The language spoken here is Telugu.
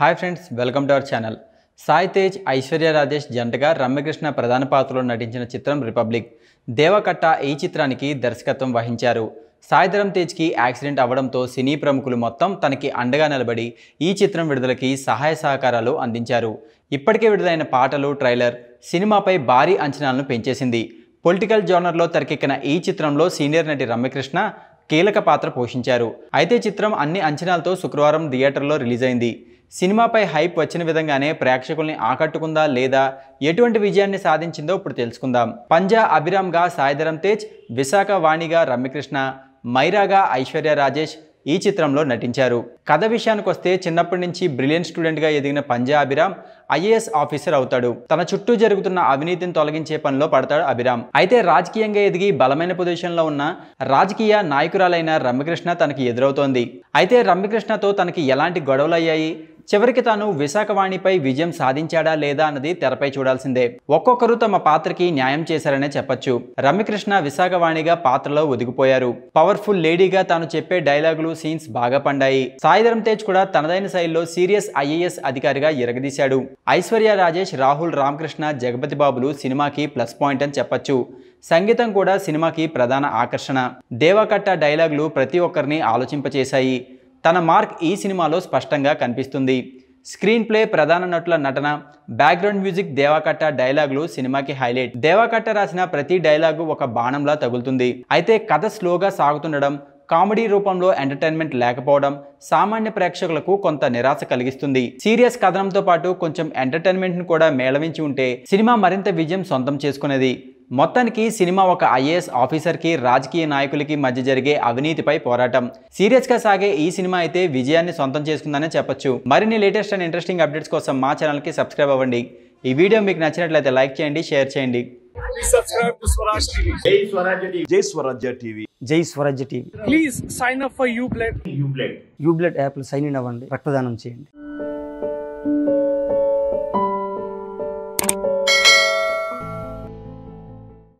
hi friends welcome to our channel Sai Tej Aishwarya Rajesh జంటగా రమ్యకృష్ణ ప్రధాన పాత్రలో నటించిన చిత్రం రిపబ్లిక్ దేవకట్ట ఈ చిత్రానికి దర్శకత్వం వహించారు సాయిధరం తేజ్కి యాక్సిడెంట్ అవడంతో సినీ ప్రముఖులు మొత్తం తనకి అండగా నిలబడి ఈ చిత్రం విడుదలకి సహాయ సహకారాలు అందించారు ఇప్పటికే విడుదలైన పాటలు ట్రైలర్ సినిమాపై భారీ అంచనాలను పెంచేసింది పొలిటికల్ జోనర్లో తెరకెక్కిన ఈ చిత్రంలో సీనియర్ నటి రమ్యకృష్ణ కీలక పాత్ర పోషించారు అయితే చిత్రం అన్ని అంచనాలతో శుక్రవారం థియేటర్లో రిలీజ్ అయింది సినిమాపై హైప్ వచ్చిన విధంగానే ప్రేక్షకుల్ని ఆకట్టుకుందా లేదా ఎటువంటి విజయాన్ని సాధించిందో ఇప్పుడు తెలుసుకుందాం పంజా అభిరామ్గా సాయిధరం తేజ్ విశాఖ వాణిగా రమ్యకృష్ణ మైరాగా ఐశ్వర్య రాజేష్ ఈ చిత్రంలో నటించారు కథ విషయానికి వస్తే చిన్నప్పటి నుంచి బ్రిలియంట్ స్టూడెంట్గా ఎదిగిన పంజా అభిరామ్ ఐఏఎస్ ఆఫీసర్ అవుతాడు తన చుట్టూ జరుగుతున్న అవినీతిని తొలగించే పనిలో పడతాడు అభిరామ్ అయితే రాజకీయంగా ఎదిగి బలమైన పొజిషన్లో ఉన్న రాజకీయ నాయకురాలైన రమ్యకృష్ణ తనకి ఎదురవుతోంది అయితే రమ్యకృష్ణతో తనకి ఎలాంటి గొడవలు అయ్యాయి చివరికి తాను విశాఖవాణిపై విజయం సాధించాడా లేదా అన్నది తెరపై చూడాల్సిందే ఒక్కొక్కరు తమ పాత్రకి న్యాయం చేశారనే చెప్పొచ్చు రమ్యకృష్ణ విశాఖవాణిగా పాత్రలో ఒదిగిపోయారు పవర్ఫుల్ లేడీగా తాను చెప్పే డైలాగులు సీన్స్ బాగా పండాయి సాయిధరం తేజ్ కూడా తనదైన శైలిలో సీరియస్ ఐఏఎస్ అధికారిగా ఇరగదీశాడు ఐశ్వర్య రాజేష్ రాహుల్ రామకృష్ణ జగపతి బాబులు సినిమాకి ప్లస్ పాయింట్ అని చెప్పొచ్చు సంగీతం కూడా సినిమాకి ప్రధాన ఆకర్షణ దేవాకట్ట డైలాగులు ప్రతి ఒక్కరిని ఆలోచింపచేశాయి తన మార్క్ ఈ సినిమాలో స్పష్టంగా కనిపిస్తుంది స్క్రీన్ ప్లే ప్రధాన నటుల నటన బ్యాక్గ్రౌండ్ మ్యూజిక్ దేవాకట్ట డైలాగులు సినిమాకి హైలైట్ దేవాకట్ట రాసిన ప్రతి డైలాగు ఒక బాణంలా తగులుతుంది అయితే కథ స్లోగా సాగుతుండడం కామెడీ రూపంలో ఎంటర్టైన్మెంట్ లేకపోవడం సామాన్య ప్రేక్షకులకు కొంత నిరాశ కలిగిస్తుంది సీరియస్ కథనంతో పాటు కొంచెం ఎంటర్టైన్మెంట్ను కూడా మేళవించి ఉంటే సినిమా మరింత విజయం సొంతం చేసుకునేది మొత్తానికి సినిమా ఒక ఐఏఎస్ ఆఫీసర్కి రాజకీయ నాయకులకి మధ్య జరిగే అవినీతిపై పోరాటం సీరియస్గా సాగే ఈ సినిమా అయితే విజయాన్ని సొంతం చేసుకుందనే చెప్పొచ్చు మరిన్ని లేటెస్ట్ అండ్ ఇంట్రెస్టింగ్ అప్డేట్స్ కోసం మా ఛానల్కి సబ్స్క్రైబ్ అవ్వండి ఈ వీడియో మీకు నచ్చినట్లయితే లైక్ చేయండి షేర్ చేయండి జై Swarajya TV Jai TV please you app sign in అవ్వండి రక్తదానం చేయండి